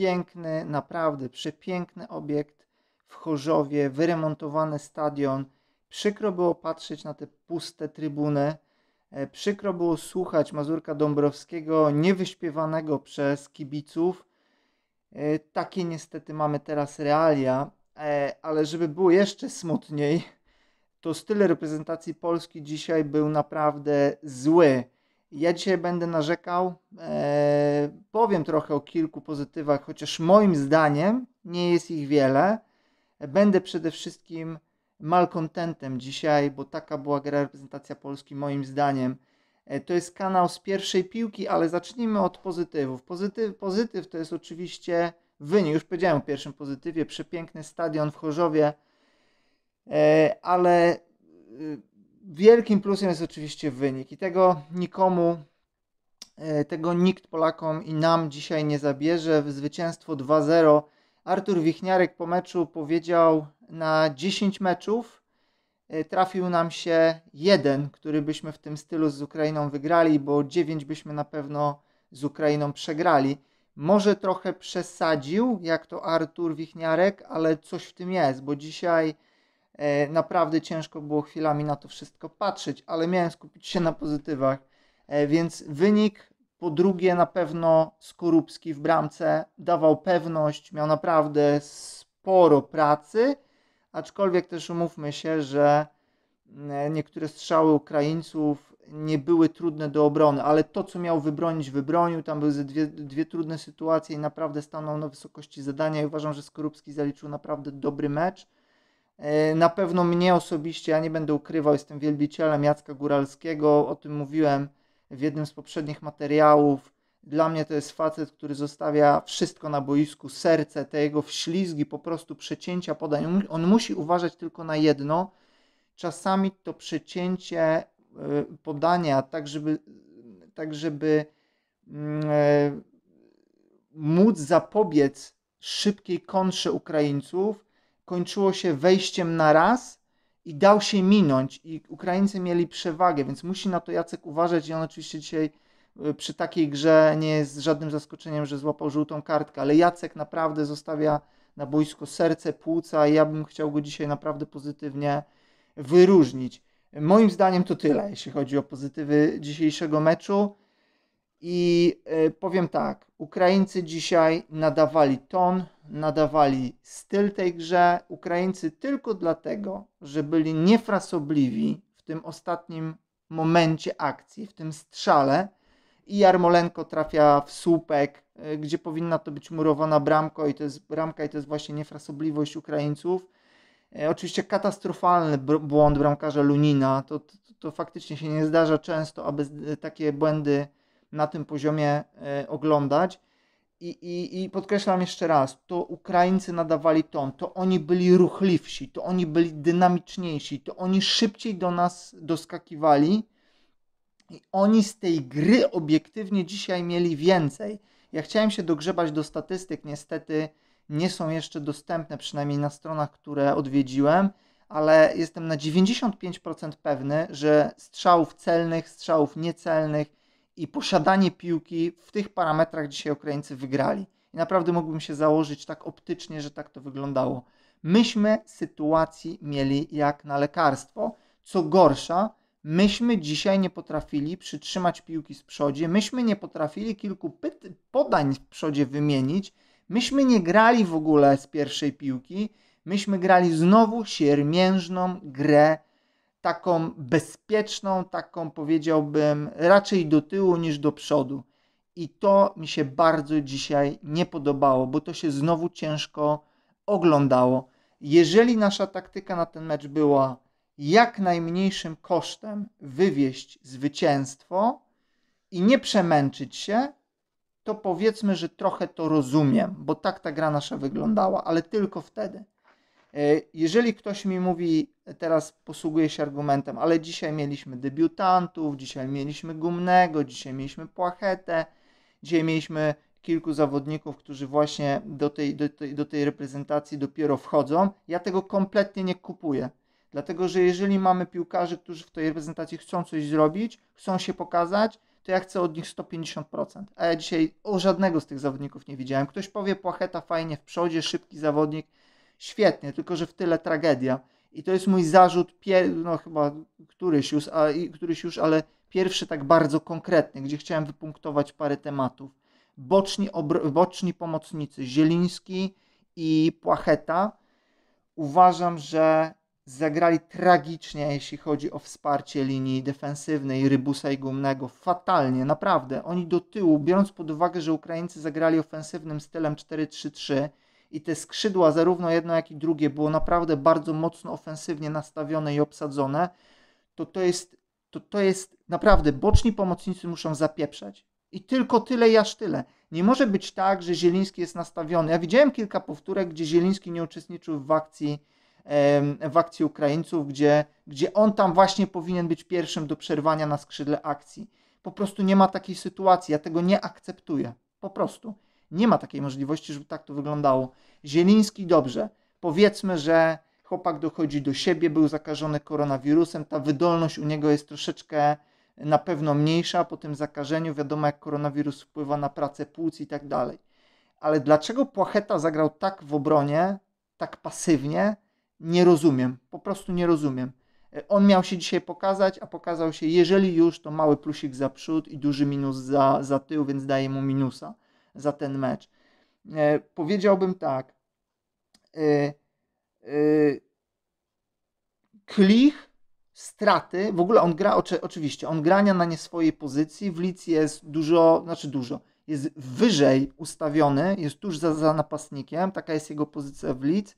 Piękny, naprawdę przepiękny obiekt w Chorzowie, wyremontowany stadion. Przykro było patrzeć na te puste trybuny. E, przykro było słuchać Mazurka Dąbrowskiego, niewyśpiewanego przez kibiców. E, takie niestety mamy teraz realia, e, ale żeby było jeszcze smutniej, to styl reprezentacji Polski dzisiaj był naprawdę zły. Ja dzisiaj będę narzekał, e, powiem trochę o kilku pozytywach, chociaż moim zdaniem nie jest ich wiele. Będę przede wszystkim malcontentem dzisiaj, bo taka była gra reprezentacja Polski moim zdaniem. E, to jest kanał z pierwszej piłki, ale zacznijmy od pozytywów. Pozytyw, pozytyw to jest oczywiście wynik, już powiedziałem o pierwszym pozytywie, przepiękny stadion w Chorzowie, e, ale... E, Wielkim plusem jest oczywiście wynik i tego nikomu, e, tego nikt Polakom i nam dzisiaj nie zabierze. Zwycięstwo 2-0. Artur Wichniarek po meczu powiedział na 10 meczów e, trafił nam się jeden, który byśmy w tym stylu z Ukrainą wygrali, bo 9 byśmy na pewno z Ukrainą przegrali. Może trochę przesadził, jak to Artur Wichniarek, ale coś w tym jest, bo dzisiaj E, naprawdę ciężko było chwilami na to wszystko patrzeć, ale miałem skupić się na pozytywach. E, więc wynik po drugie na pewno Skorupski w bramce dawał pewność, miał naprawdę sporo pracy, aczkolwiek też umówmy się, że e, niektóre strzały Ukraińców nie były trudne do obrony, ale to co miał wybronić, wybronił. Tam były dwie, dwie trudne sytuacje i naprawdę stanął na wysokości zadania i uważam, że Skorupski zaliczył naprawdę dobry mecz. E, na pewno mnie osobiście, ja nie będę ukrywał, jestem wielbicielem Jacka Góralskiego, o tym mówiłem w jednym z poprzednich materiałów. Dla mnie to jest facet, który zostawia wszystko na boisku, serce, te jego wślizgi, po prostu przecięcia podań. On musi uważać tylko na jedno. Czasami to przecięcie e, podania, tak żeby, tak żeby mm, e, móc zapobiec szybkiej kontrze Ukraińców, kończyło się wejściem na raz i dał się minąć i Ukraińcy mieli przewagę, więc musi na to Jacek uważać i on oczywiście dzisiaj y, przy takiej grze nie jest żadnym zaskoczeniem, że złapał żółtą kartkę, ale Jacek naprawdę zostawia na boisko serce, płuca i ja bym chciał go dzisiaj naprawdę pozytywnie wyróżnić. Moim zdaniem to tyle, jeśli chodzi o pozytywy dzisiejszego meczu. I e, powiem tak, Ukraińcy dzisiaj nadawali ton, nadawali styl tej grze. Ukraińcy tylko dlatego, że byli niefrasobliwi w tym ostatnim momencie akcji, w tym strzale i Jarmolenko trafia w słupek, e, gdzie powinna to być murowana bramko i to jest bramka i to jest właśnie niefrasobliwość Ukraińców. E, oczywiście katastrofalny błąd bramkarza Lunina, to, to, to faktycznie się nie zdarza często, aby takie błędy na tym poziomie e, oglądać. I, i, I podkreślam jeszcze raz, to Ukraińcy nadawali ton, to oni byli ruchliwsi, to oni byli dynamiczniejsi, to oni szybciej do nas doskakiwali i oni z tej gry obiektywnie dzisiaj mieli więcej. Ja chciałem się dogrzebać do statystyk, niestety nie są jeszcze dostępne, przynajmniej na stronach, które odwiedziłem, ale jestem na 95% pewny, że strzałów celnych, strzałów niecelnych, i posiadanie piłki w tych parametrach dzisiaj Ukraińcy wygrali. I naprawdę mógłbym się założyć tak optycznie, że tak to wyglądało. Myśmy sytuacji mieli jak na lekarstwo. Co gorsza, myśmy dzisiaj nie potrafili przytrzymać piłki z przodzie, myśmy nie potrafili kilku podań w przodzie wymienić, myśmy nie grali w ogóle z pierwszej piłki, myśmy grali znowu siermiężną grę taką bezpieczną, taką powiedziałbym raczej do tyłu niż do przodu. I to mi się bardzo dzisiaj nie podobało, bo to się znowu ciężko oglądało. Jeżeli nasza taktyka na ten mecz była jak najmniejszym kosztem wywieźć zwycięstwo i nie przemęczyć się, to powiedzmy, że trochę to rozumiem, bo tak ta gra nasza wyglądała, ale tylko wtedy. E, jeżeli ktoś mi mówi, teraz posługuje się argumentem, ale dzisiaj mieliśmy debiutantów, dzisiaj mieliśmy gumnego, dzisiaj mieliśmy płachetę, dzisiaj mieliśmy kilku zawodników, którzy właśnie do tej, do, tej, do tej reprezentacji dopiero wchodzą, ja tego kompletnie nie kupuję. Dlatego, że jeżeli mamy piłkarzy, którzy w tej reprezentacji chcą coś zrobić, chcą się pokazać, to ja chcę od nich 150%. A ja dzisiaj o żadnego z tych zawodników nie widziałem. Ktoś powie, Płacheta fajnie w przodzie, szybki zawodnik, świetnie, tylko że w tyle tragedia. I to jest mój zarzut, no chyba któryś już, a, któryś już, ale pierwszy tak bardzo konkretny, gdzie chciałem wypunktować parę tematów. Boczni, boczni pomocnicy Zieliński i Płacheta. Uważam, że zagrali tragicznie, jeśli chodzi o wsparcie linii defensywnej Rybusa i Gumnego. Fatalnie, naprawdę. Oni do tyłu, biorąc pod uwagę, że Ukraińcy zagrali ofensywnym stylem 4-3-3, i te skrzydła, zarówno jedno jak i drugie, było naprawdę bardzo mocno ofensywnie nastawione i obsadzone, to to jest, to, to jest naprawdę boczni pomocnicy muszą zapieprzać. I tylko tyle i aż tyle. Nie może być tak, że Zieliński jest nastawiony. Ja widziałem kilka powtórek, gdzie Zieliński nie uczestniczył w akcji, w akcji Ukraińców, gdzie, gdzie on tam właśnie powinien być pierwszym do przerwania na skrzydle akcji. Po prostu nie ma takiej sytuacji. Ja tego nie akceptuję. Po prostu. Nie ma takiej możliwości, żeby tak to wyglądało. Zieliński dobrze. Powiedzmy, że chłopak dochodzi do siebie, był zakażony koronawirusem, ta wydolność u niego jest troszeczkę na pewno mniejsza po tym zakażeniu. Wiadomo, jak koronawirus wpływa na pracę płuc i tak dalej. Ale dlaczego Płacheta zagrał tak w obronie, tak pasywnie, nie rozumiem. Po prostu nie rozumiem. On miał się dzisiaj pokazać, a pokazał się, jeżeli już, to mały plusik za przód i duży minus za, za tył, więc daje mu minusa za ten mecz. E, powiedziałbym tak. E, e, Klich straty, w ogóle on gra, oczy, oczywiście, on grania na nie swojej pozycji, w Lic jest dużo, znaczy dużo, jest wyżej ustawiony, jest tuż za, za napastnikiem, taka jest jego pozycja w Lic.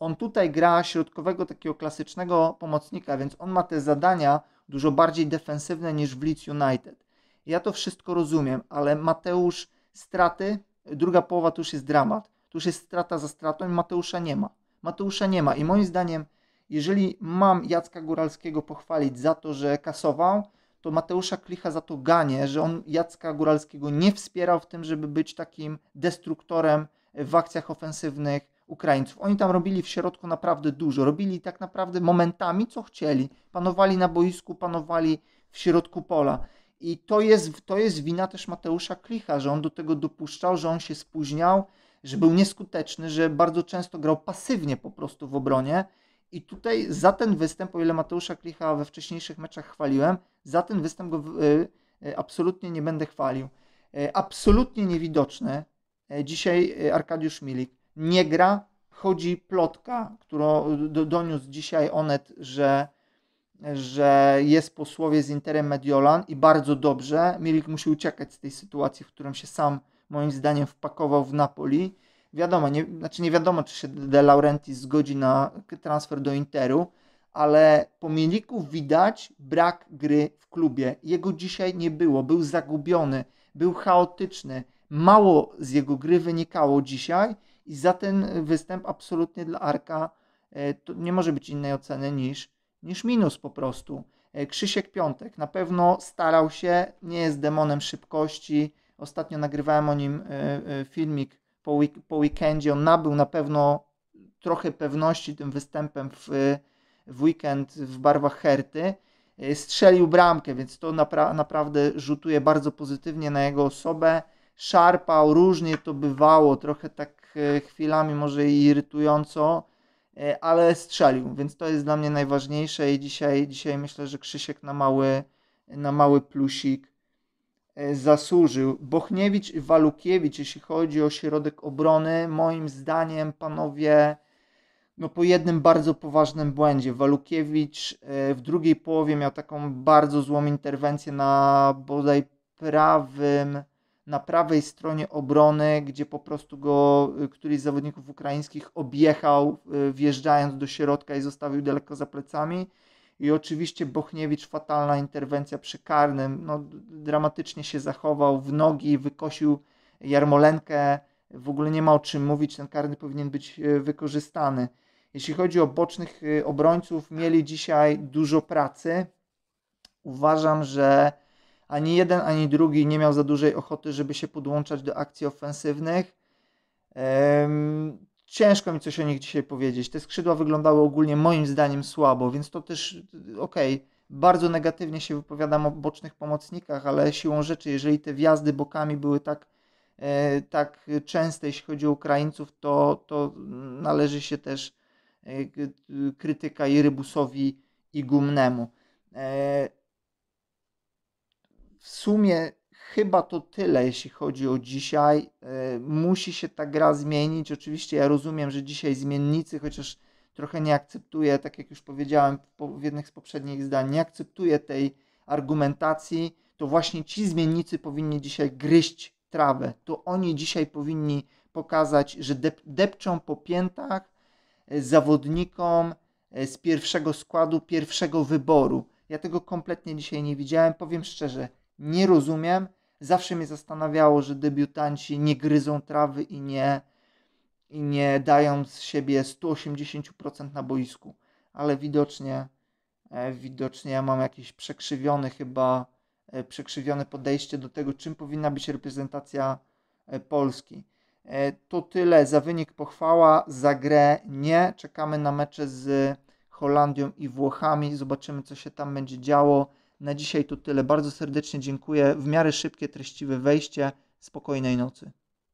On tutaj gra środkowego, takiego klasycznego pomocnika, więc on ma te zadania dużo bardziej defensywne niż w Leeds United. Ja to wszystko rozumiem, ale Mateusz straty, druga połowa to już jest dramat. To już jest strata za stratą i Mateusza nie ma. Mateusza nie ma i moim zdaniem, jeżeli mam Jacka Góralskiego pochwalić za to, że kasował, to Mateusza Klicha za to ganie, że on Jacka Góralskiego nie wspierał w tym, żeby być takim destruktorem w akcjach ofensywnych Ukraińców. Oni tam robili w środku naprawdę dużo, robili tak naprawdę momentami co chcieli. Panowali na boisku, panowali w środku pola. I to jest, to jest wina też Mateusza Klicha, że on do tego dopuszczał, że on się spóźniał, że był nieskuteczny, że bardzo często grał pasywnie po prostu w obronie. I tutaj za ten występ, o ile Mateusza Klicha we wcześniejszych meczach chwaliłem, za ten występ go y, y, absolutnie nie będę chwalił. Y, absolutnie niewidoczny. Dzisiaj Arkadiusz Milik nie gra. Chodzi plotka, którą doniósł dzisiaj Onet, że że jest po słowie z Interem Mediolan i bardzo dobrze. Milik musi uciekać z tej sytuacji, w którą się sam moim zdaniem wpakował w Napoli. Wiadomo, nie, znaczy nie wiadomo, czy się De Laurentiis zgodzi na transfer do Interu, ale po Miliku widać brak gry w klubie. Jego dzisiaj nie było, był zagubiony, był chaotyczny. Mało z jego gry wynikało dzisiaj i za ten występ absolutnie dla Arka e, nie może być innej oceny niż niż minus po prostu. E, Krzysiek Piątek na pewno starał się, nie jest demonem szybkości. Ostatnio nagrywałem o nim e, e, filmik po, week po weekendzie. On nabył na pewno trochę pewności tym występem w, w weekend w barwach Herty. Strzelił bramkę, więc to napra naprawdę rzutuje bardzo pozytywnie na jego osobę. Szarpał, różnie to bywało, trochę tak chwilami może i irytująco E, ale strzelił, więc to jest dla mnie najważniejsze i dzisiaj, dzisiaj myślę, że Krzysiek na mały, na mały plusik e, zasłużył. Bochniewicz i Walukiewicz, jeśli chodzi o środek obrony, moim zdaniem panowie no po jednym bardzo poważnym błędzie. Walukiewicz e, w drugiej połowie miał taką bardzo złą interwencję na bodaj prawym na prawej stronie obrony, gdzie po prostu go y, któryś z zawodników ukraińskich objechał, y, wjeżdżając do środka i zostawił daleko za plecami. I oczywiście Bochniewicz, fatalna interwencja przy karnym, no, dramatycznie się zachował w nogi, wykosił Jarmolenkę. W ogóle nie ma o czym mówić, ten karny powinien być y, wykorzystany. Jeśli chodzi o bocznych obrońców, mieli dzisiaj dużo pracy. Uważam, że ani jeden, ani drugi nie miał za dużej ochoty, żeby się podłączać do akcji ofensywnych. Ciężko mi coś o nich dzisiaj powiedzieć. Te skrzydła wyglądały ogólnie moim zdaniem słabo, więc to też okej. Okay, bardzo negatywnie się wypowiadam o bocznych pomocnikach, ale siłą rzeczy, jeżeli te wjazdy bokami były tak, e, tak częste, jeśli chodzi o Ukraińców, to, to należy się też e, krytyka i Rybusowi i Gumnemu. E, w sumie chyba to tyle, jeśli chodzi o dzisiaj. E, musi się ta gra zmienić. Oczywiście ja rozumiem, że dzisiaj zmiennicy, chociaż trochę nie akceptuję, tak jak już powiedziałem w jednych z poprzednich zdań, nie akceptuję tej argumentacji, to właśnie ci zmiennicy powinni dzisiaj gryźć trawę. To oni dzisiaj powinni pokazać, że dep depczą po piętach e, zawodnikom e, z pierwszego składu, pierwszego wyboru. Ja tego kompletnie dzisiaj nie widziałem. Powiem szczerze, nie rozumiem. Zawsze mnie zastanawiało, że debiutanci nie gryzą trawy i nie, i nie dają z siebie 180% na boisku, ale widocznie, e, widocznie ja mam jakieś przekrzywione chyba, e, przekrzywione podejście do tego, czym powinna być reprezentacja e, Polski. To tyle za wynik pochwała, za grę nie. Czekamy na mecze z Holandią i Włochami. Zobaczymy, co się tam będzie działo. Na dzisiaj to tyle. Bardzo serdecznie dziękuję. W miarę szybkie, treściwe wejście. Spokojnej nocy.